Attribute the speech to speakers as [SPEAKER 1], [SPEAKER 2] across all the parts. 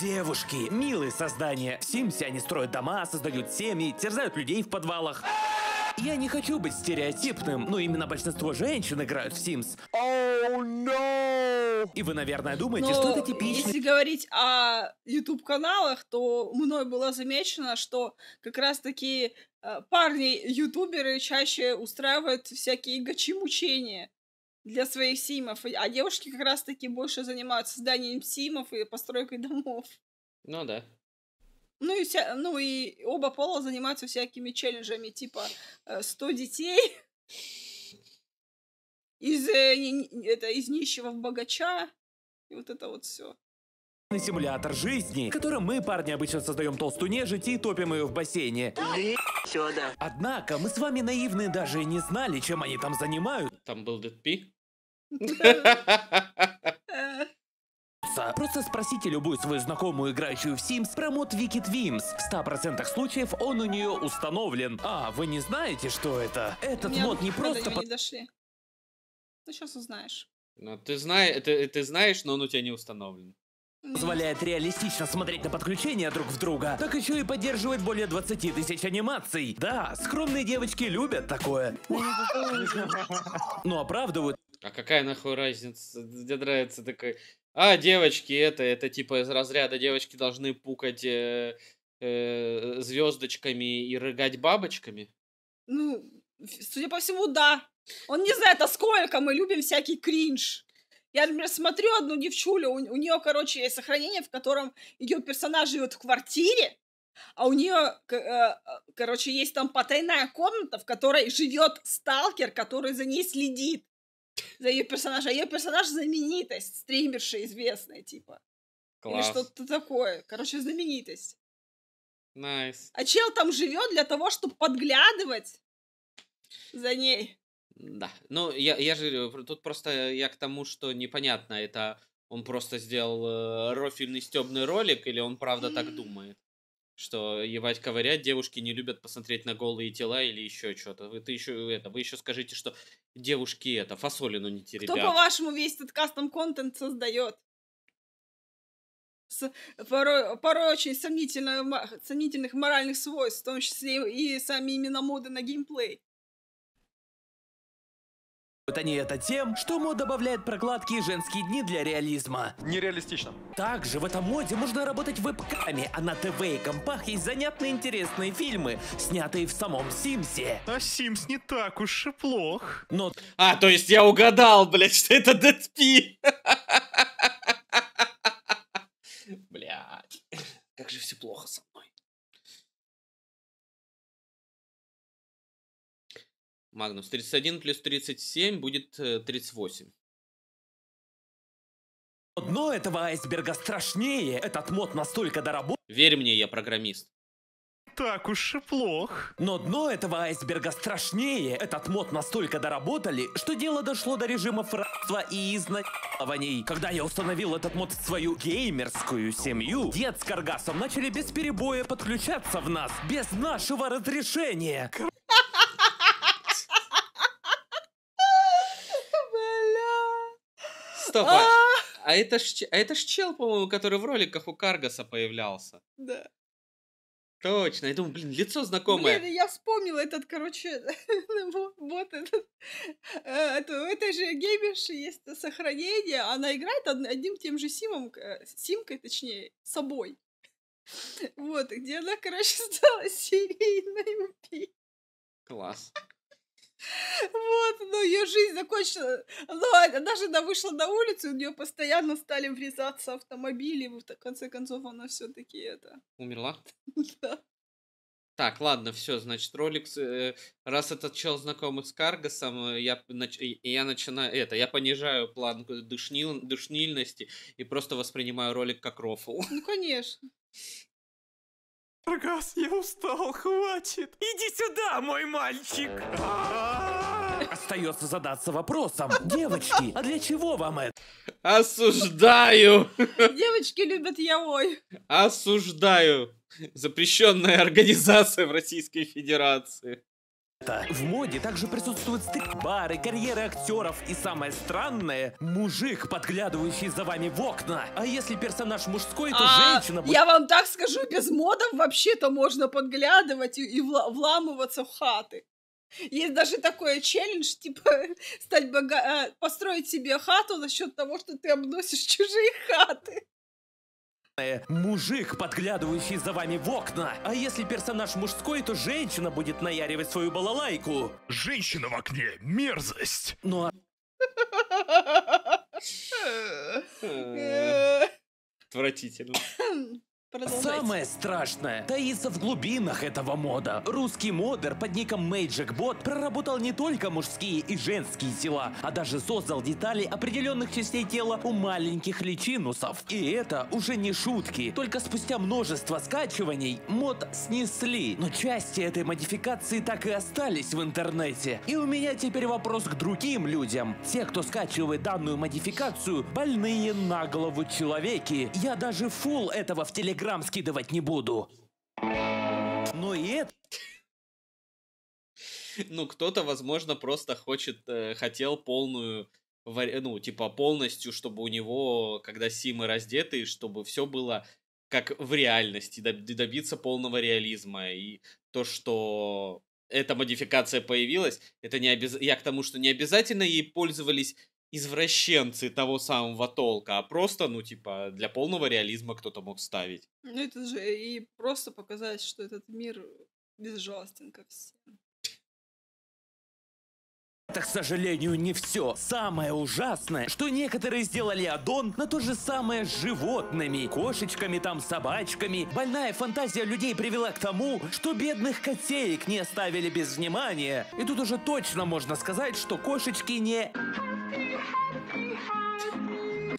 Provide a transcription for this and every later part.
[SPEAKER 1] Девушки, милые создания. В Симсе они строят дома, создают семьи, терзают людей в подвалах. Я не хочу быть стереотипным, но именно большинство женщин играют в Sims. Oh, no! И вы, наверное, думаете, но что это типично. Если
[SPEAKER 2] говорить о YouTube-каналах, то мной было замечено, что как раз-таки э, парни-ютуберы чаще устраивают всякие гачи-мучения для своих симов, а девушки как раз-таки больше занимаются созданием симов и постройкой домов. Ну да. Ну и, вся, ну и оба пола занимаются всякими челленджами, типа 100 э, детей из, э, это, из нищего в богача, и вот это вот все.
[SPEAKER 1] На Симулятор жизни, в котором мы, парни, обычно создаем толстую нежить и топим ее в бассейне. Сюда. Однако мы с вами наивные даже и не знали, чем они там занимают. Там был Дэдпи? Э. Просто спросите любую свою знакомую, играющую в Sims, про мод Wicked Wims. В 100% случаев он у нее установлен.
[SPEAKER 3] А, вы не знаете, что это? Этот Нет, мод не просто... Под...
[SPEAKER 2] не дошли. Ну, сейчас узнаешь.
[SPEAKER 3] Ну, ты, знаешь, ты, ты знаешь, но он у тебя не установлен позволяет реалистично смотреть на подключения друг в друга, так еще и поддерживает более 20 тысяч анимаций.
[SPEAKER 1] Да, скромные девочки любят такое. Но ну, оправдывают
[SPEAKER 3] а какая нахуй разница? Мне нравится такой... А, девочки, это, это типа из разряда девочки должны пукать э, э, звездочками и рыгать бабочками?
[SPEAKER 2] Ну, судя по всему, да. Он не знает, а сколько мы любим всякий кринж. Я, например, смотрю одну девчулю, у, у нее, короче, есть сохранение, в котором ее персонаж живет в квартире, а у нее, э, короче, есть там потайная комната, в которой живет сталкер, который за ней следит за ее персонажа. А ее персонаж знаменитость, стримерша известная, типа.
[SPEAKER 3] Класс. Или что-то
[SPEAKER 2] такое. Короче, знаменитость. Найс. Nice. А чел там живет для того, чтобы подглядывать за ней.
[SPEAKER 3] Да. Ну, я, я же... Э, тут просто э, я к тому, что непонятно, это он просто сделал э, рофильный стебный ролик, или он правда mm-hmm. так думает? что ебать ковырять девушки не любят посмотреть на голые тела или еще что-то. Вы, ты еще, это, вы еще скажите, что девушки это фасолину не теребят. Кто,
[SPEAKER 2] по-вашему, весь этот кастом-контент создает? С, порой, порой очень сомнительных сомнительных моральных свойств, в том числе и сами именно моды на геймплей они это
[SPEAKER 1] тем, что мод добавляет прокладки и женские дни для реализма. Нереалистично.
[SPEAKER 2] Также в этом
[SPEAKER 1] моде можно работать вебками, а на ТВ и компах есть занятные интересные фильмы, снятые в самом Симсе. А Симс не так уж и плох. Но... А, то есть я угадал, блядь, что это Дэдпи.
[SPEAKER 3] Блядь. Как же все плохо со Магнус. 31 плюс 37 будет 38.
[SPEAKER 2] Э, дно этого айсберга страшнее.
[SPEAKER 3] Этот мод настолько доработан. Верь мне, я программист.
[SPEAKER 2] Так уж и плох.
[SPEAKER 1] Но дно этого айсберга страшнее. Этот мод настолько доработали, что дело дошло до режима фрагства и изнасилований. Когда я установил этот мод в свою геймерскую семью, дед с Каргасом начали без перебоя подключаться в нас, без нашего
[SPEAKER 3] разрешения. стоп. А. а это ж, а это ж чел, по-моему, который в роликах у Каргаса появлялся. Да. Точно, я думаю, блин, лицо знакомое. Блин,
[SPEAKER 2] я вспомнила этот, короче, вот ну, этот. Э, у этой же геймерши есть сохранение, она играет одним тем же симом, э, симкой, точнее, собой. Вот, где она, короче, стала серийной Класс. Вот, но ее жизнь закончена. Но ну, а даже она вышла на улицу, у нее постоянно стали врезаться автомобили. В конце концов, она все-таки это.
[SPEAKER 3] Умерла? Да. Так, ладно, все, значит, ролик... Э, раз этот чел знакомый с Каргасом, э, я, нач... я начинаю... Это, я понижаю план душнил... душнильности и просто воспринимаю ролик как рофл.
[SPEAKER 2] Ну, конечно. Каргас, я устал, хватит! Иди сюда, мой мальчик! А-а-а!
[SPEAKER 1] остается задаться вопросом.
[SPEAKER 2] Девочки, а для чего вам это?
[SPEAKER 3] Осуждаю!
[SPEAKER 2] Девочки любят явой.
[SPEAKER 3] Осуждаю. Запрещенная организация в Российской Федерации. В моде также присутствуют стрик-бары, карьеры актеров и
[SPEAKER 1] самое странное – мужик, подглядывающий за вами в окна. А если персонаж мужской, то а, женщина будет... Я
[SPEAKER 2] вам так скажу, без модов вообще-то можно подглядывать и, и вла вламываться в хаты. Есть даже такой челлендж, типа стать бога... А, построить себе хату за счет того, что ты обносишь чужие хаты.
[SPEAKER 1] Э, мужик, подглядывающий за вами в окна. А если персонаж мужской, то женщина будет наяривать свою балалайку. Женщина в окне – мерзость. Ну а... Э, э. Отвратительно. Самое страшное таится в глубинах этого мода. Русский модер под ником MagicBot проработал не только мужские и женские тела, а даже создал детали определенных частей тела у маленьких личинусов. И это уже не шутки. Только спустя множество скачиваний мод снесли. Но части этой модификации так и остались в интернете. И у меня теперь вопрос к другим людям. Те, кто скачивает данную модификацию, больные на голову человеки. Я даже фул
[SPEAKER 3] этого в телеканале Телеграм скидывать не буду.
[SPEAKER 1] Но и это...
[SPEAKER 3] Ну, кто-то, возможно, просто хочет, э, хотел полную, ну, типа полностью, чтобы у него, когда симы раздеты, чтобы все было как в реальности, добиться полного реализма. И то, что эта модификация появилась, это не обяз... я к тому, что не обязательно ей пользовались извращенцы того самого толка, а просто, ну, типа, для полного реализма кто-то мог ставить.
[SPEAKER 2] Ну, это же и просто показать, что этот мир безжалостен ко всем.
[SPEAKER 3] Это, к сожалению, не все. Самое
[SPEAKER 1] ужасное, что некоторые сделали аддон на то же самое с животными. Кошечками там, собачками. Больная фантазия людей привела к тому, что бедных котеек не оставили без внимания. И тут уже точно можно сказать, что кошечки не...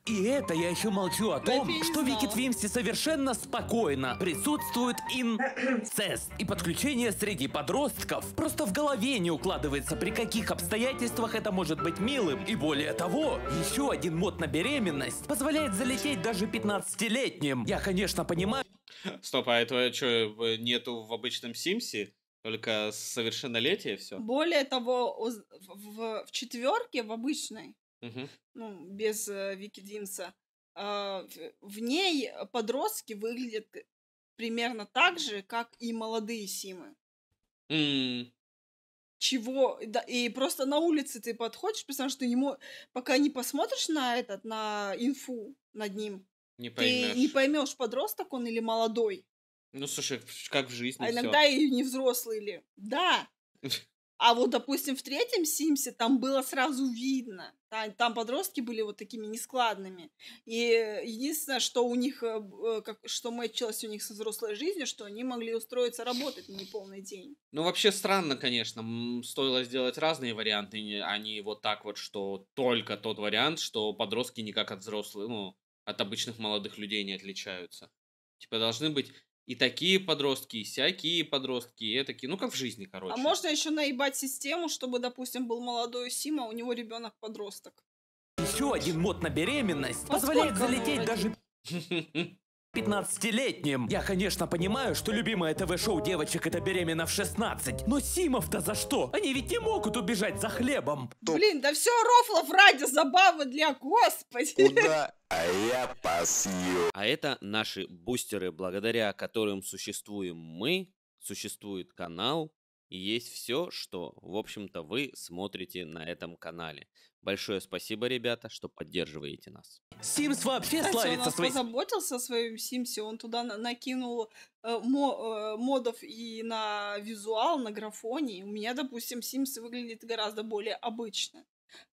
[SPEAKER 1] И это я еще молчу о том, что в Викитвимсе совершенно спокойно присутствует инцест. И подключение среди подростков просто в голове не укладывается, при каких обстоятельствах это может быть милым. И более того, еще один мод на беременность позволяет залететь даже 15-летним. Я, конечно, понимаю...
[SPEAKER 3] Стоп, а этого что, нету в обычном Симсе? Только совершеннолетие все.
[SPEAKER 2] Более того, в, в, в четверке, в обычной, ну, без э, Вики Димса, а, в ней подростки выглядят примерно так же, как и молодые Симы. Mm. Чего, да, и просто на улице ты подходишь, потому что ты не пока не посмотришь на этот, на инфу над ним, не ты не поймешь, подросток он или молодой.
[SPEAKER 3] Ну, слушай, как в жизни. А иногда все. и
[SPEAKER 2] невзрослый ли. Да. А вот, допустим, в третьем Симсе там было сразу видно. Там, подростки были вот такими нескладными. И единственное, что у них, э, э, как, что мэтчилось у них со взрослой жизнью, что они могли устроиться работать на неполный день.
[SPEAKER 3] Ну, вообще странно, конечно. Стоило сделать разные варианты, а не вот так вот, что только тот вариант, что подростки никак от взрослых, ну, от обычных молодых людей не отличаются. Типа должны быть и такие подростки, и всякие подростки, и такие, ну как в жизни, а короче. А
[SPEAKER 2] можно еще наебать систему, чтобы, допустим, был молодой Сима, у него ребенок подросток.
[SPEAKER 1] Еще один мод на беременность Во а позволяет залететь даже 15-летним. Я, конечно, понимаю, что любимое ТВ-шоу девочек это беременна в 16. Но Симов-то за что? Они ведь не могут убежать за хлебом.
[SPEAKER 2] Блин, да все Рофлов ради забавы для господи. Куда
[SPEAKER 3] а я посью. А это наши бустеры, благодаря которым существуем мы, существует канал, и есть все, что, в общем-то, вы смотрите на этом канале. Большое спасибо, ребята, что поддерживаете нас. Симс вообще Кстати, славится своим. нас своей...
[SPEAKER 2] позаботился о своем Симсе, он туда накинул э, мо, э, модов и на визуал, на графоне. У меня, допустим, Симс выглядит гораздо более обычно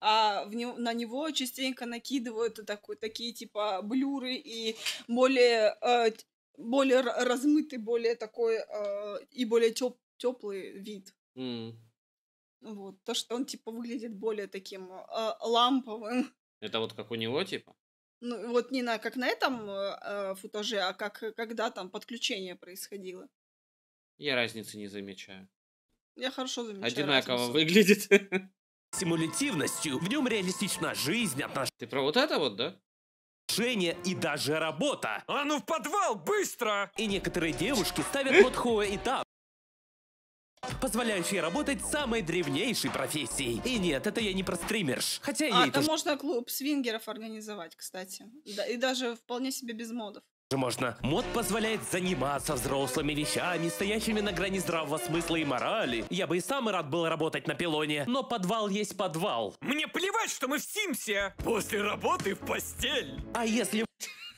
[SPEAKER 2] а в него, на него частенько накидывают такой, такие типа блюры и более, э, более размытый, более такой э, и более теп, теплый вид. Mm. Вот, то, что он типа выглядит более таким э, ламповым.
[SPEAKER 3] Это вот как у него типа?
[SPEAKER 2] Ну, вот не на как на этом э, э футаже, а как э, когда там подключение происходило.
[SPEAKER 3] Я разницы не замечаю.
[SPEAKER 2] Я хорошо замечаю. Одинаково
[SPEAKER 3] разницу. выглядит. симулятивностью. В нем реалистична
[SPEAKER 1] жизнь, отношения. Ты про вот это вот, да? отношения и даже работа. А ну в подвал, быстро! И некоторые девушки ставят вот э? и там. Позволяющие работать самой древнейшей профессией. И нет, это я не про стримерш. Хотя а, ей тоже...
[SPEAKER 2] можно клуб свингеров организовать, кстати. и даже вполне себе без модов
[SPEAKER 1] можно. Мод позволяет заниматься взрослыми вещами, стоящими на грани здравого смысла и морали. Я бы и сам рад был работать на пилоне, но подвал есть подвал. Мне плевать, что мы в
[SPEAKER 3] Симсе! После работы в постель! А если...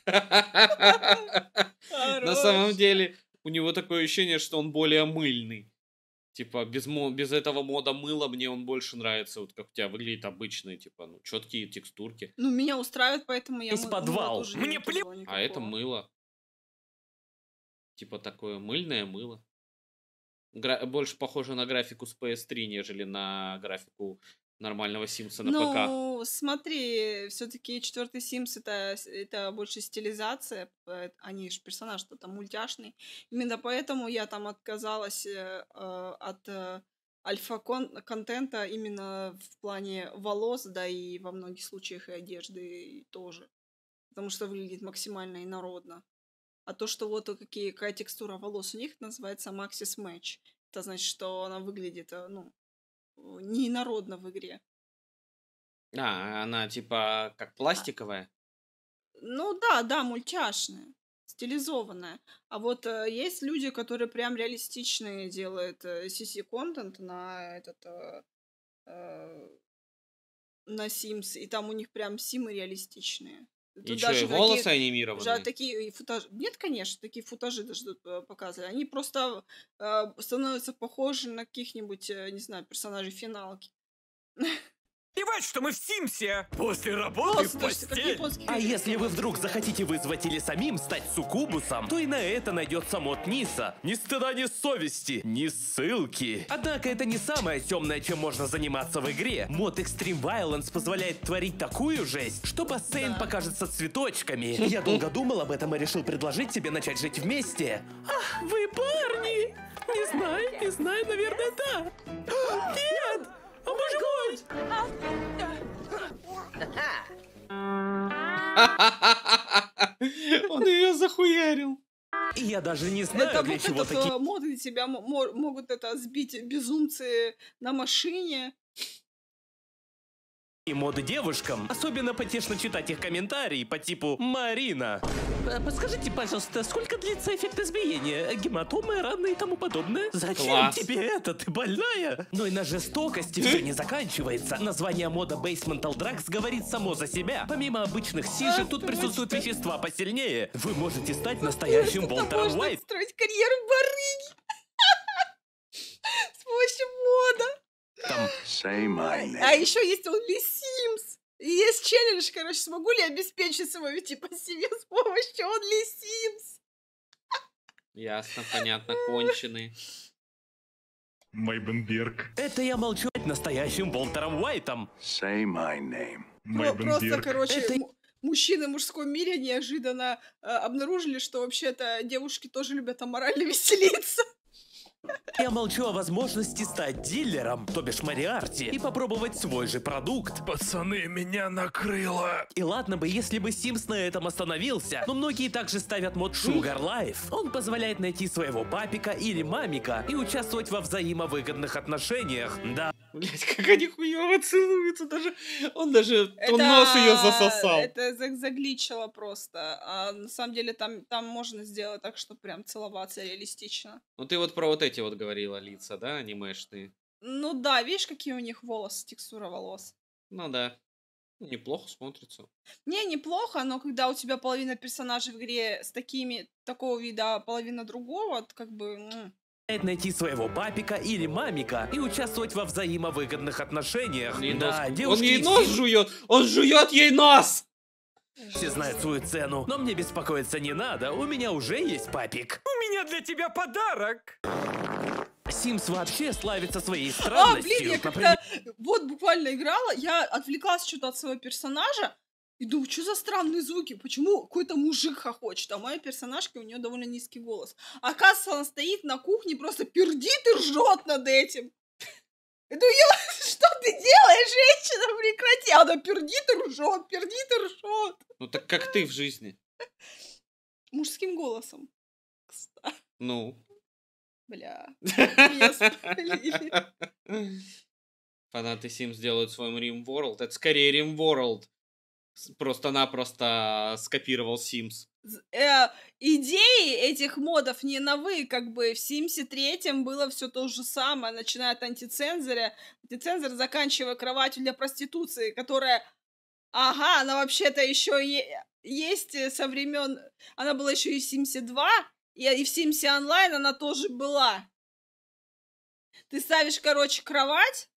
[SPEAKER 3] На самом деле, у него такое ощущение, что он более мыльный типа, без, мо- без этого мода мыла мне он больше нравится, вот как у тебя выглядит обычные типа, ну, четкие текстурки.
[SPEAKER 2] Ну, меня устраивает, поэтому я... Из мы- подвал. Мне плевать. А это
[SPEAKER 3] мыло. Типа такое мыльное мыло. Гра- больше похоже на графику с PS3, нежели на графику нормального Симса на ну, ПК. Ну,
[SPEAKER 2] смотри, все-таки четвертый Симс это, это больше стилизация, они же персонаж-то что мультяшный. Именно поэтому я там отказалась э, а, от э, альфа-контента именно в плане волос, да и во многих случаях и одежды тоже. Потому что выглядит максимально инородно. А то, что вот какие, какая текстура волос у них, называется Maxis Match. Это значит, что она выглядит, э, ну, не инородна в игре.
[SPEAKER 3] А, она типа как а. пластиковая?
[SPEAKER 2] Ну да, да, мультяшная, стилизованная. А вот э, есть люди, которые прям реалистичные делают э, CC-контент на этот... Э, э, на Sims, и там у них прям симы реалистичные. Тут и даже что, и волосы такие, анимированы? Даже такие футажи... Нет, конечно, такие футажи даже тут э, показывали. Они просто э, становятся похожи на каких-нибудь, э, не знаю, персонажей финалки. Плевать, что мы в Симсе!
[SPEAKER 1] После работы После. в постель! А если вы вдруг захотите вызвать или самим стать суккубусом, то и на это найдется мод Ниса. Ни стыда, ни совести, ни ссылки. Однако это не самое темное, чем можно заниматься в игре. Мод Extreme Violence позволяет творить такую жесть, что бассейн да. покажется цветочками. Я долго думал об этом и решил предложить тебе начать жить вместе. Ах, вы парни! Не знаю, не знаю, наверное, да. Нет! О, боже мой!
[SPEAKER 2] Он ее захуярил. Я даже не знаю, это для чего этот, такие... А, Моды тебя могут это сбить безумцы на машине и моды девушкам.
[SPEAKER 1] Особенно потешно читать их комментарии по типу «Марина».
[SPEAKER 2] Э, подскажите, пожалуйста,
[SPEAKER 1] сколько длится эффект избиения? Э, гематомы, раны и тому подобное? Зачем Класс. тебе это? Ты больная? Но и на жестокости все не заканчивается. Название мода Basemental Дракс говорит само за себя. Помимо обычных сижен, тут присутствуют вещества посильнее. Вы можете стать ну, настоящим Волтером Уайт.
[SPEAKER 2] строить карьеру барыги. С помощью мода
[SPEAKER 1] там. А, а
[SPEAKER 2] еще есть Only Sims. И есть челлендж, короче, смогу ли обеспечить свою типа себе с помощью Only Sims?
[SPEAKER 3] Ясно, понятно, конченый.
[SPEAKER 1] Мейбенберг. Это я молчу настоящим Волтером Уайтом. Say my name. Мейбенберг. Просто, короче,
[SPEAKER 2] Это... мужчины в мужском мире неожиданно э, обнаружили, что вообще-то девушки тоже любят аморально веселиться. Я молчу о возможности
[SPEAKER 1] стать дилером, то бишь Мариарти, и попробовать свой же продукт. Пацаны, меня накрыло. И ладно бы, если бы Sims на этом остановился, но многие также ставят мод Sugar Life. Он позволяет найти своего папика или мамика и участвовать во взаимовыгодных отношениях. Да. Блять, как они хуево целуются, даже он даже это,
[SPEAKER 2] он нос ее засосал. Это загличило просто. А на самом деле там, там можно сделать так, что прям целоваться реалистично.
[SPEAKER 3] Ну ты вот про вот эти вот говорила лица, да, анимешные?
[SPEAKER 2] Ну да, видишь, какие у них волосы, текстура волос.
[SPEAKER 3] Ну да. Ну, неплохо смотрится.
[SPEAKER 2] Не, неплохо, но когда у тебя половина персонажей в игре с такими, такого вида, а половина другого, как бы
[SPEAKER 1] найти своего папика или мамика и участвовать во взаимовыгодных отношениях. И да, девушки Он ей нос все... жует! Он жует ей нос! Все знают свою цену, но мне беспокоиться не надо, у меня уже есть папик.
[SPEAKER 2] У меня для тебя подарок!
[SPEAKER 1] Симс вообще славится своей а, странностью. А, блин, я когда
[SPEAKER 2] вот буквально играла, я отвлеклась что-то от своего персонажа, и думаю, что за странные звуки? Почему какой-то мужик хохочет? А моя персонажка, у нее довольно низкий голос. Оказывается, она стоит на кухне, просто пердит и ржет над этим. И думаю, что ты делаешь, женщина, прекрати. А она пердит и ржет, пердит и ржет.
[SPEAKER 3] Ну так как ты в жизни?
[SPEAKER 2] Мужским голосом. Ну? Бля,
[SPEAKER 3] Фанаты Sims делают свой Rim World. Это скорее Rim World просто-напросто э, скопировал Sims.
[SPEAKER 2] Э, идеи этих модов не новые, как бы в Симсе третьем было все то же самое, начиная от антицензора, антицензор, заканчивая кроватью для проституции, которая, ага, она вообще-то еще е- есть э, со времен, она была еще и в Симсе 2, и, и в Симсе онлайн она тоже была. Ты ставишь, короче, кровать,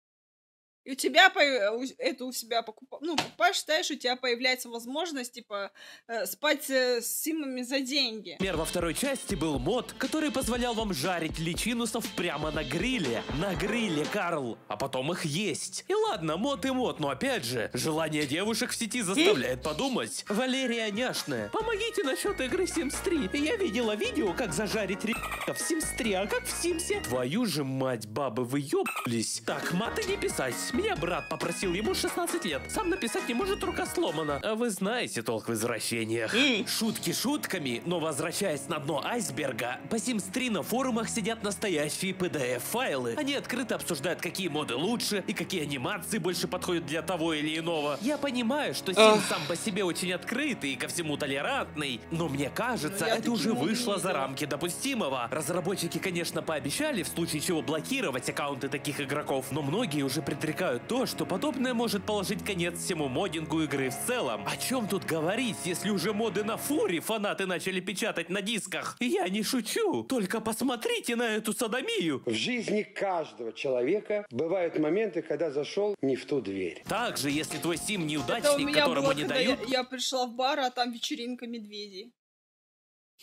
[SPEAKER 2] и у тебя э, это у себя покупаешь, ну, покупаешь, считаешь, у тебя появляется возможность, типа, э, спать э, с симами за деньги. Например,
[SPEAKER 1] во второй части был мод, который позволял вам жарить личинусов прямо на гриле. На гриле, Карл. А потом их есть. И ладно, мод и мод, но опять же, желание девушек в сети заставляет подумать. Валерия Няшная, помогите насчет игры Sims 3. Я видела видео, как зажарить ре***ка в Sims 3, а как в Симсе? Твою же мать, бабы, вы ёбнулись. Так, маты не писать. Меня брат попросил, ему 16 лет. Сам написать не может, рука сломана. А вы знаете толк в извращениях. И? Шутки шутками, но возвращаясь на дно айсберга, по Sims 3 на форумах сидят настоящие PDF-файлы. Они открыто обсуждают, какие моды лучше и какие анимации больше подходят для того или иного. Я понимаю, что Sims сам по себе очень открытый и ко всему толерантный, но мне кажется, но ну, это уже вышло за рамки допустимого. Разработчики, конечно, пообещали в случае чего блокировать аккаунты таких игроков, но многие уже предрекают отмечают то, что подобное может положить конец всему модингу игры в целом. О чем тут говорить, если уже моды на фуре, фанаты начали печатать на дисках? Я не шучу, только посмотрите на эту садомию. В жизни каждого человека бывают моменты, когда зашел не в ту дверь. Также, если твой сим неудачник, которому было, не дают...
[SPEAKER 2] Я, я пришла в бар, а там вечеринка медведей.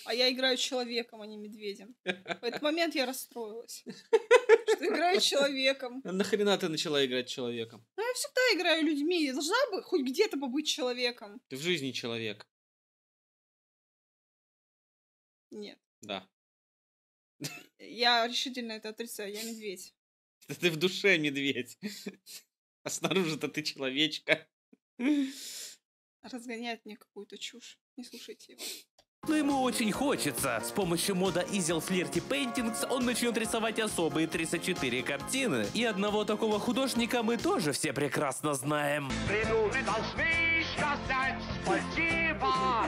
[SPEAKER 2] А я играю человеком, а не медведем. В этот момент я расстроилась. Что играю человеком.
[SPEAKER 3] А нахрена ты начала играть человеком?
[SPEAKER 2] Ну, я всегда играю людьми. Я должна бы хоть где-то побыть человеком.
[SPEAKER 3] Ты в жизни человек. Нет. Да.
[SPEAKER 2] Я решительно это отрицаю. Я медведь.
[SPEAKER 3] Ты в душе медведь. А снаружи-то ты человечка.
[SPEAKER 2] Разгоняет мне какую-то чушь. Не слушайте его.
[SPEAKER 3] Но ему очень
[SPEAKER 1] хочется. С помощью мода Easel Flirty Paintings он начнет рисовать особые 34 картины. И одного такого художника мы тоже все прекрасно знаем.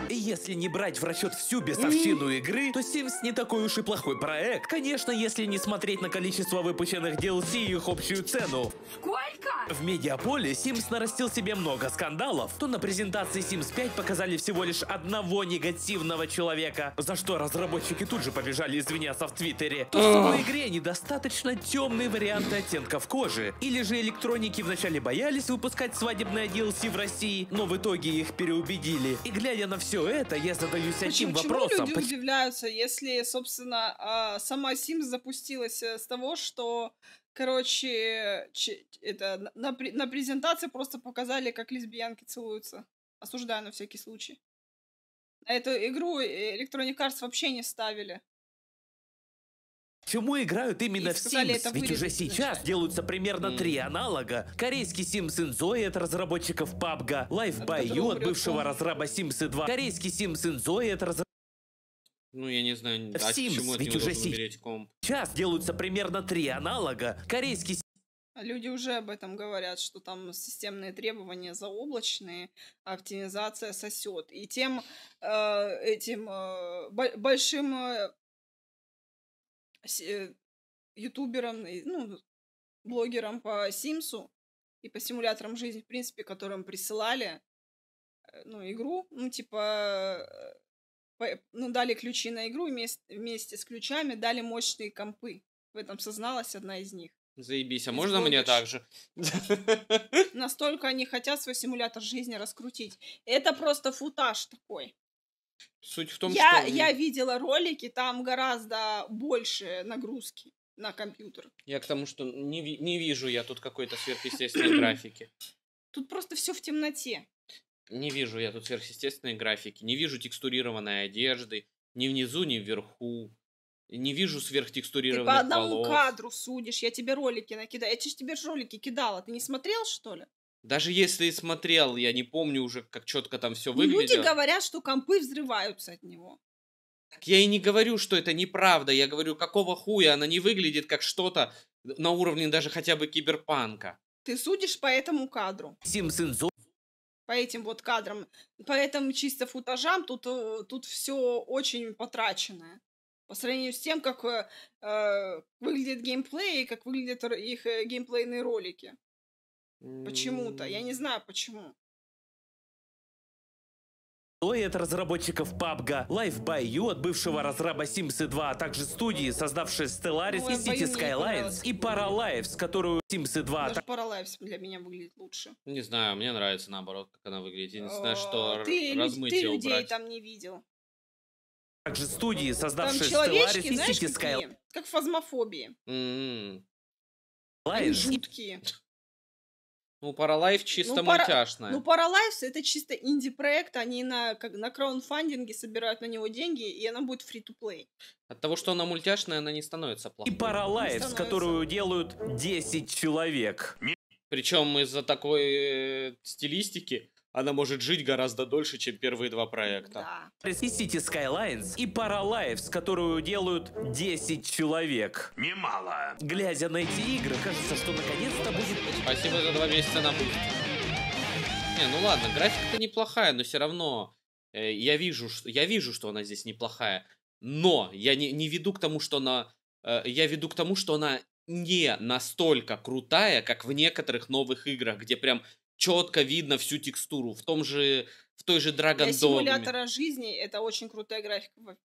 [SPEAKER 1] И если не брать в расчет всю бесовщину игры, то Sims не такой уж и плохой проект. Конечно, если не смотреть на количество выпущенных DLC и их общую цену. Сколько? Сколько? В медиаполе Sims нарастил себе много скандалов. То на презентации Sims 5 показали всего лишь одного негативного человека, за что разработчики тут же побежали извиняться в Твиттере. То в самой игре недостаточно темные варианты оттенков кожи. Или же электроники вначале боялись выпускать свадебные DLC в России, но в итоге их переубедили. И глядя на все это, я задаюсь одним Почему вопросом. люди
[SPEAKER 2] удивляются, если, собственно, а, сама Sims запустилась э, с того, что Короче, это на, на презентации просто показали, как лесбиянки целуются. Осуждаю на всякий случай. Эту игру э, Electronic Arts вообще не ставили.
[SPEAKER 1] Чему играют именно в Sims? Ведь уже сейчас делаются примерно три аналога. Корейский Sims in Zoe от разработчиков PUBG, Life by You от бывшего разраба Sims 2, корейский Sims in Zoe от разработчиков
[SPEAKER 3] ну, я не знаю, а Sims, почему ведь уже сейчас комп.
[SPEAKER 1] Сейчас делаются примерно три аналога.
[SPEAKER 2] Корейский а Люди уже об этом говорят, что там системные требования заоблачные, оптимизация сосет. И тем э, этим э, большим э, э ютуберам, ну, блогерам по Симсу и по симуляторам жизни, в принципе, которым присылали э, ну, игру, ну, типа, э, ну, дали ключи на игру, вместе вместе с ключами дали мощные компы. В этом созналась одна из них.
[SPEAKER 3] Заебись, а из можно Горбыч. мне так же?
[SPEAKER 2] Настолько они хотят свой симулятор жизни раскрутить. Это просто футаж такой.
[SPEAKER 3] Суть в том, я, что... Я
[SPEAKER 2] видела ролики, там гораздо больше нагрузки на компьютер.
[SPEAKER 3] Я к тому, что не, не вижу я тут какой-то сверхъестественной графики.
[SPEAKER 2] Тут просто все в темноте.
[SPEAKER 3] Не вижу я тут сверхъестественной графики, не вижу текстурированной одежды, ни внизу, ни вверху. Не вижу сверхтекстурированных Ты по одному полос. кадру
[SPEAKER 2] судишь, я тебе ролики накидаю. Я тебе же ролики кидала, ты не смотрел, что ли?
[SPEAKER 3] Даже если и смотрел, я не помню уже, как четко там все ну, выглядело. Люди
[SPEAKER 2] говорят, что компы взрываются от него.
[SPEAKER 3] Так я и не говорю, что это неправда. Я говорю, какого хуя она не выглядит как что-то на уровне даже хотя бы киберпанка.
[SPEAKER 2] Ты судишь по этому кадру.
[SPEAKER 3] Симсинзо
[SPEAKER 2] по этим вот кадрам, по этим чисто футажам тут, э, тут все очень потраченное. По сравнению с тем, как э, э выглядит геймплей и как выглядят их э, геймплейные ролики. Почему-то. Я не знаю почему
[SPEAKER 1] и от разработчиков PUBG, Life by You от бывшего разраба Sims 2, а также студии, создавшие Stellaris ну, и City Skylines, и Paralives,
[SPEAKER 3] которую Sims 2... Даже
[SPEAKER 2] Paralives для меня выглядит лучше.
[SPEAKER 3] Не знаю, мне нравится наоборот, как она выглядит. Не знаю, что ты, размытие ты убрать. людей
[SPEAKER 2] там не видел.
[SPEAKER 3] Также студии, создавшие Stellaris и City Skylines.
[SPEAKER 2] Как фазмофобии.
[SPEAKER 3] Mm -hmm. Они жуткие. Ну, Паралайф чисто ну, мультяшная. Пара... Ну,
[SPEAKER 2] Паралайф это чисто инди-проект, они на, как, на краунфандинге собирают на него деньги, и она будет фри-то-плей.
[SPEAKER 3] От того, что она мультяшная, она не становится плохой. И Паралайф, становится... которую делают 10 человек. Причем из-за такой э, стилистики она может жить гораздо дольше, чем первые два проекта. Да.
[SPEAKER 1] Простите, Skylines и Paralives, которую делают 10 человек. Немало. Глядя на эти игры, кажется, что наконец-то будет...
[SPEAKER 3] Спасибо за два месяца на буст. Не, ну ладно, графика-то неплохая, но все равно э, я, вижу, что, я вижу, что она здесь неплохая. Но я не, не веду к тому, что она... Э, я веду к тому, что она не настолько крутая, как в некоторых новых играх, где прям четко видно всю текстуру. В том же, в той же Dragon Для симулятора
[SPEAKER 2] Dome. жизни это очень крутая графика.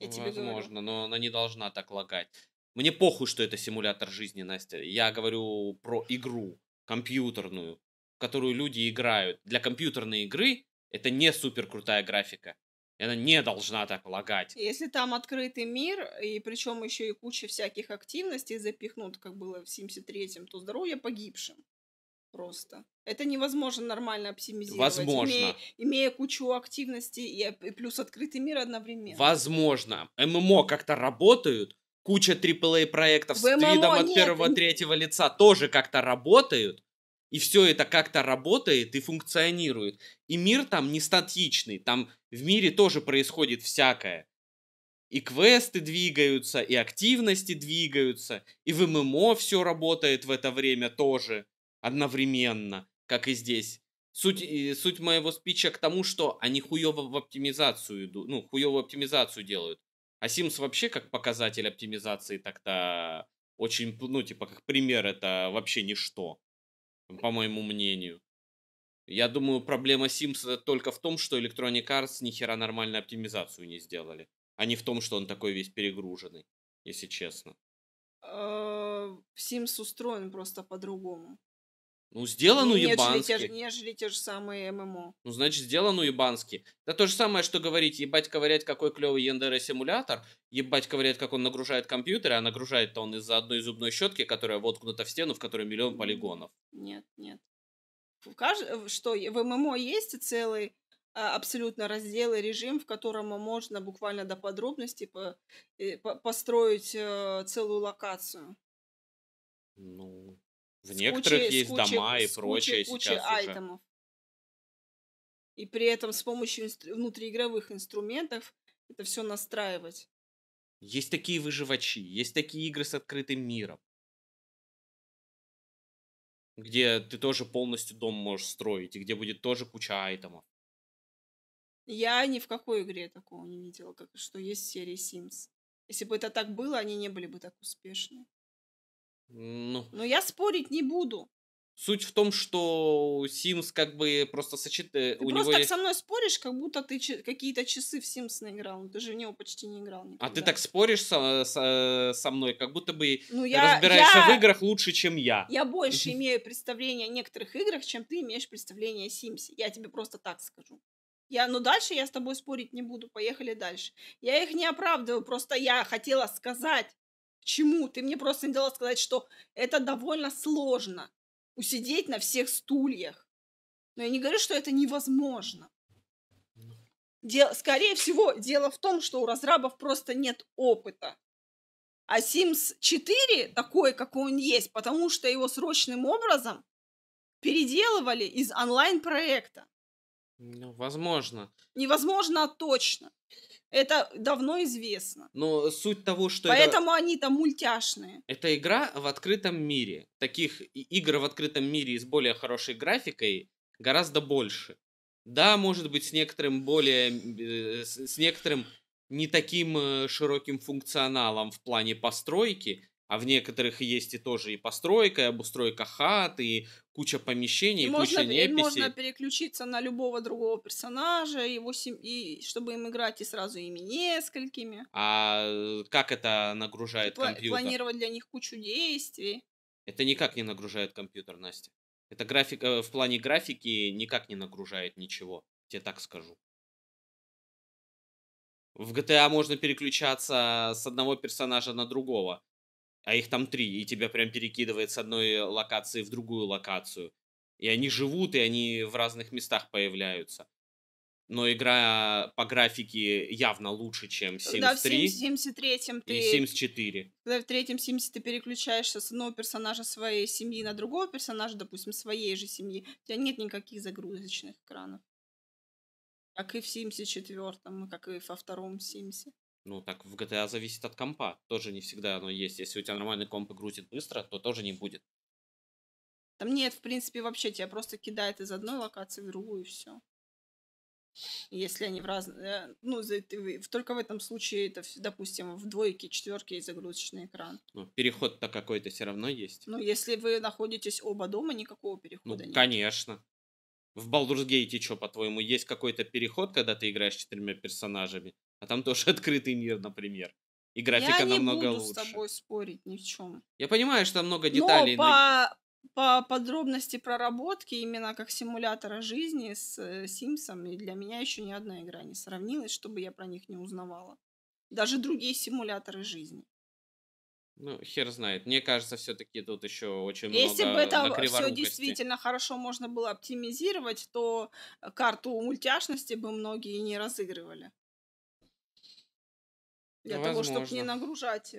[SPEAKER 2] Я тебе Возможно,
[SPEAKER 3] говорю. но она не должна так лагать. Мне похуй, что это симулятор жизни, Настя. Я говорю про игру компьютерную, в которую люди играют. Для компьютерной игры это не супер крутая графика. И она не должна так лагать.
[SPEAKER 2] Если там открытый мир, и причем еще и куча всяких активностей запихнут, как было в 73-м, то здоровье погибшим просто. Это невозможно нормально оптимизировать. Возможно. Имея, имея кучу активности и, э, и плюс открытый мир одновременно.
[SPEAKER 3] Возможно. ММО как-то работают. Куча AAA проектов в с ММО видом от нет. первого третьего лица тоже как-то работают. И все это как-то работает и функционирует. И мир там не статичный. Там в мире тоже происходит всякое. И квесты двигаются, и активности двигаются, и в ММО все работает в это время тоже одновременно, как и здесь. Суть, суть моего спича к тому, что они хуёво в оптимизацию идут, ну, хуёво оптимизацию делают. А Sims вообще как показатель оптимизации так-то очень, ну, типа, как пример, это вообще ничто, по моему мнению. Я думаю, проблема Sims э, только в том, что Electronic Arts нихера нормальную оптимизацию не сделали, а не в том, что он такой весь перегруженный, если честно.
[SPEAKER 2] А, Sims устроен просто по-другому.
[SPEAKER 3] Ну, сделан уебански. Нежели те,
[SPEAKER 2] нежели те же самые ММО.
[SPEAKER 3] Ну, значит, сделан уебански. Это то же самое, что говорить, ебать, ковырять, какой клевый Яндера-симулятор, ебать, ковырять, как он нагружает компьютеры, а нагружает-то он из-за одной зубной щетки, которая воткнута в стену, в которой миллион полигонов.
[SPEAKER 2] Нет, нет. В кажд... Э, что, в ММО есть целый а, абсолютно раздел и режим, в котором можно буквально до подробностей э, построить э, целую локацию.
[SPEAKER 3] Ну, в с некоторых кучей, есть кучей, дома и прочее кучей, сейчас кучей уже.
[SPEAKER 2] айтемов. И при этом с помощью инст... внутриигровых инструментов это все настраивать.
[SPEAKER 3] Есть такие выживачи, есть такие игры с открытым миром, где ты тоже полностью дом можешь строить, и где будет тоже куча айтемов.
[SPEAKER 2] Я ни в какой игре такого не видела, как что есть серии Sims. Если бы это так было, они не были бы так успешны.
[SPEAKER 3] Ну. Но
[SPEAKER 2] я спорить не буду.
[SPEAKER 3] Суть в том, что Sims как бы просто сочет... Э, ты у просто него так есть... со мной
[SPEAKER 2] споришь, как будто ты ч... какие-то часы в Sims наиграл. Но ты же в него почти не играл никогда. А ты так
[SPEAKER 3] споришь со, со, со мной, как будто бы ну, я, разбираешься я... в играх лучше, чем я. Я
[SPEAKER 2] больше имею представление о некоторых играх, чем ты имеешь представление о Sims. Я тебе просто так скажу. Я, но дальше я с тобой спорить не буду, поехали дальше. Я их не оправдываю, просто я хотела сказать, чему? Ты мне просто не дала сказать, что это довольно сложно усидеть на всех стульях. Но я не говорю, что это невозможно. Дело, Скорее всего, дело в том, что у разрабов просто нет опыта. А Sims 4 такой, какой он есть, потому что его срочным образом переделывали из онлайн-проекта.
[SPEAKER 3] Ну, возможно.
[SPEAKER 2] Невозможно, а точно. Это давно известно.
[SPEAKER 3] Но суть того, что Поэтому
[SPEAKER 2] это... они там мультяшные.
[SPEAKER 3] Это игра в открытом мире. Таких игр в открытом мире с более хорошей графикой гораздо больше. Да, может быть, с некоторым более... Э, с некоторым не таким э, широким функционалом в плане постройки, а в некоторых есть и тоже и постройка, и обустройка хат, и куча помещений, и можно, куча неписей. И можно
[SPEAKER 2] переключиться на любого другого персонажа, его и чтобы им играть и сразу ими несколькими.
[SPEAKER 3] А как это нагружает и компьютер? Планировать
[SPEAKER 2] для них кучу действий.
[SPEAKER 3] Это никак не нагружает компьютер, Настя. Это графика э, в плане графики никак не нагружает ничего, тебе так скажу. В GTA а можно переключаться с одного персонажа на другого а их там три, и тебя прям перекидывает с одной локации в другую локацию. И они живут, и они в разных местах появляются. Но игра по графике явно лучше, чем Sims э, да, 3. в
[SPEAKER 2] 73-м ты... И Sims 4. Когда в третьем Sims ты переключаешься с одного персонажа своей семьи на другого персонажа, допустим, своей же семьи, у тебя нет никаких загрузочных экранов. Как и в Sims 4, как и во втором Sims.
[SPEAKER 3] Ну, так в GTA зависит от компа. Тоже не всегда оно есть. Если у тебя нормальный комп и грузит быстро, то тоже не будет.
[SPEAKER 2] Там нет, в принципе, вообще тебя просто кидает из одной локации в другую, и все. Если они в разные... Э, ну, только в этом случае это, допустим, в двойке, четверке и загрузочный экран.
[SPEAKER 3] Ну, переход-то какой-то все равно есть.
[SPEAKER 2] Ну, если вы находитесь оба дома, никакого ну, перехода ну, нет.
[SPEAKER 3] конечно. В Baldur's Gate, что, по-твоему, есть какой-то переход, когда ты играешь четырьмя персонажами? А там тоже открытый мир, например. И графика я намного лучше. Я не буду с
[SPEAKER 2] тобой спорить ни в чем.
[SPEAKER 3] Я понимаю, что много деталей. Но по,
[SPEAKER 2] но... по подробности проработки именно как симулятора жизни с э, Симсом, для меня еще ни одна игра не сравнилась, чтобы я про них не узнавала. Даже другие симуляторы жизни.
[SPEAKER 3] Ну, хер знает. Мне кажется, все-таки тут еще очень много Если бы это все действительно
[SPEAKER 2] хорошо можно было оптимизировать, то э, карту мультяшности бы многие не разыгрывали.
[SPEAKER 3] Для Возможно. того, э, чтобы не
[SPEAKER 2] нагружать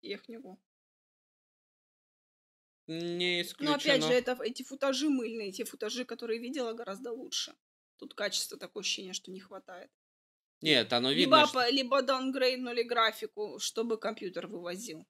[SPEAKER 2] технику.
[SPEAKER 3] Не исключено. Но опять же,
[SPEAKER 2] это, эти футажи мыльные, те футажи, которые видела, гораздо лучше. Тут качество такое ощущение, что не хватает.
[SPEAKER 3] Нет, оно видно. Либо, что...
[SPEAKER 2] либо даунгрейднули графику, чтобы компьютер вывозил.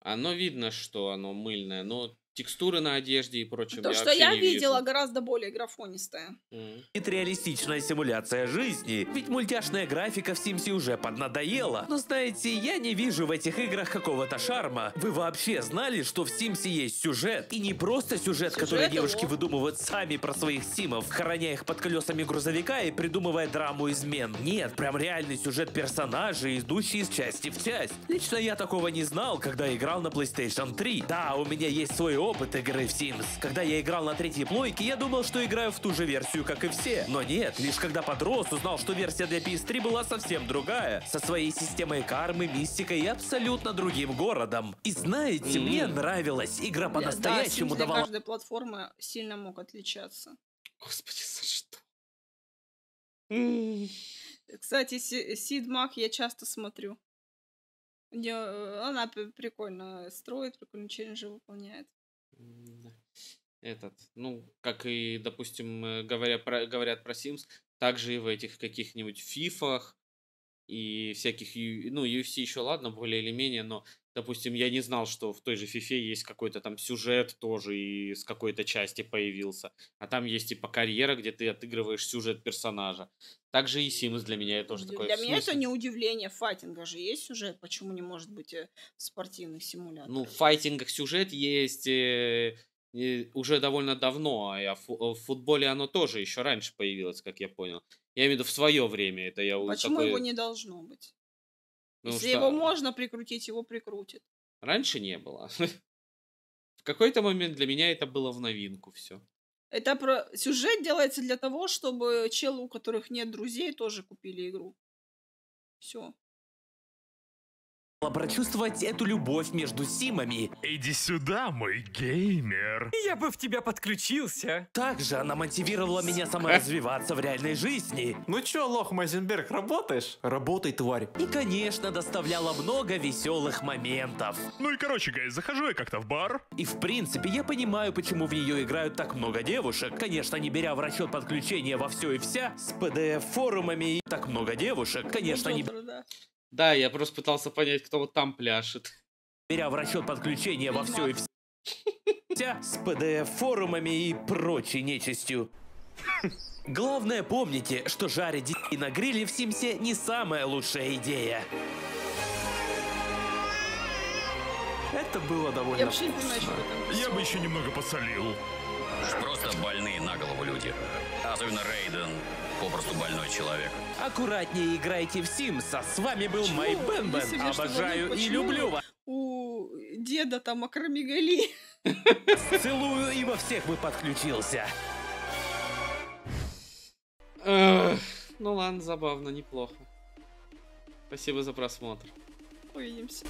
[SPEAKER 3] Оно видно, что оно мыльное, но текстуры на одежде и прочее. То, я что я видела, вижу.
[SPEAKER 2] гораздо более графонистая.
[SPEAKER 3] Mm.
[SPEAKER 1] Это реалистичная симуляция жизни. Ведь мультяшная графика в Симсе уже поднадоела. Но знаете, я не вижу в этих играх какого-то шарма. Вы вообще знали, что в Симсе есть сюжет? И не просто сюжет, сюжет который девушки выдумывают сами про своих симов, хороня их под колесами грузовика и придумывая драму измен. Нет, прям реальный сюжет персонажей, идущий из части в часть. Лично я такого не знал, когда играл на PlayStation 3. Да, у меня есть свой опыт игры в Sims. Когда я играл на третьей плойке, я думал, что играю в ту же версию, как и все. Но нет, лишь когда подрос, узнал, что версия для PS3 была совсем другая. Со своей системой кармы, мистикой и абсолютно другим городом. И знаете, mm мне нравилась. Игра по-настоящему да, давала... каждая
[SPEAKER 2] платформа сильно мог отличаться. Господи, за что? Кстати, Сид Мак я часто смотрю. Э, она прикольно строит, прикольно челленджи выполняет
[SPEAKER 3] этот, ну, как и, допустим, э, говоря про, говорят про Sims, также и в этих каких-нибудь фифах и всяких, ну, UFC еще ладно, более или менее, но Допустим, я не знал, что в той же Фифе есть какой-то там сюжет тоже и с какой-то части появился. А там есть типа карьера, где ты отыгрываешь сюжет персонажа. Также и Sims для меня тоже для такое. Для меня это
[SPEAKER 2] не удивление. В файтингах же есть сюжет. Почему не может быть э, спортивных симуляторов? Ну, в
[SPEAKER 3] файтингах сюжет есть э, э, уже довольно давно. А в футболе оно тоже еще раньше появилось, как я понял. Я имею в виду в свое время. Это я Почему такое... его не
[SPEAKER 2] должно быть? Потому Если что... его можно прикрутить, его прикрутит.
[SPEAKER 3] Раньше не было. В какой-то момент для меня это было в новинку все.
[SPEAKER 2] Это про... Сюжет делается для того, чтобы челу, у которых нет друзей, тоже купили игру. Все
[SPEAKER 1] прочувствовать эту любовь между Симами. Иди сюда, мой геймер. Я бы в тебя подключился. Также она мотивировала меня саморазвиваться в реальной жизни. Ну чё, лох Мазенберг работаешь? Работай, тварь. И, конечно, доставляла много веселых моментов. Ну и короче, гайз, захожу я как-то в бар. И в принципе, я понимаю, почему в нее играют так много девушек. Конечно, не беря в расчет подключения во все и вся, с PDF-форумами и так много девушек. Конечно, ну, не...
[SPEAKER 3] Да, я просто пытался понять, кто вот там пляшет.
[SPEAKER 1] Беря в расчет подключения во все и вся с PDF-форумами и прочей нечистью. Главное помните, что жарить и на гриле в Симсе не самая лучшая идея. Это было довольно Я вообще не понимаю, что это. Я бы еще немного посолил.
[SPEAKER 3] Просто больные на голову люди. Особенно Рейден попросту больной человек.
[SPEAKER 2] Аккуратнее играйте в Sims,
[SPEAKER 1] а с вами был Май Бенбен. Обожаю и люблю вас.
[SPEAKER 2] У деда там акромегалия.
[SPEAKER 3] Целую и во всех бы подключился. Ну ладно, забавно, неплохо. Спасибо за просмотр.
[SPEAKER 2] Увидимся.